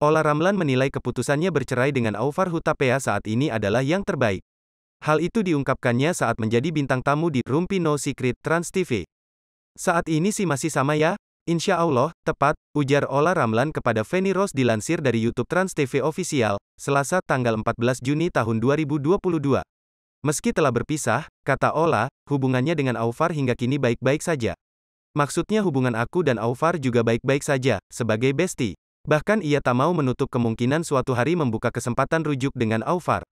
Ola Ramlan menilai keputusannya bercerai dengan Aufar Hutapea saat ini adalah yang terbaik. Hal itu diungkapkannya saat menjadi bintang tamu di Rumpi No Secret Trans TV. Saat ini sih masih sama ya? Insya Allah, tepat, ujar Ola Ramlan kepada Feni Rose dilansir dari YouTube Trans TV Official, Selasa tanggal 14 Juni tahun 2022. Meski telah berpisah, kata Ola, hubungannya dengan Aufar hingga kini baik-baik saja. Maksudnya hubungan aku dan Aufar juga baik-baik saja, sebagai bestie. Bahkan ia tak mau menutup kemungkinan suatu hari membuka kesempatan rujuk dengan Aufar.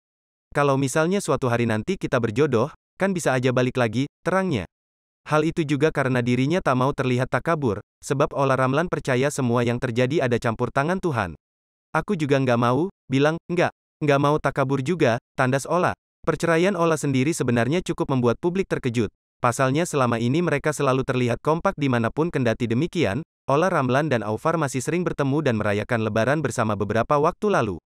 Kalau misalnya suatu hari nanti kita berjodoh, kan bisa aja balik lagi, terangnya. Hal itu juga karena dirinya tak mau terlihat takabur, sebab Ola Ramlan percaya semua yang terjadi ada campur tangan Tuhan. Aku juga nggak mau, bilang, nggak, nggak mau takabur juga, tandas Ola. Perceraian Ola sendiri sebenarnya cukup membuat publik terkejut. Pasalnya selama ini mereka selalu terlihat kompak dimanapun kendati demikian, Ola Ramlan dan Aufar masih sering bertemu dan merayakan lebaran bersama beberapa waktu lalu.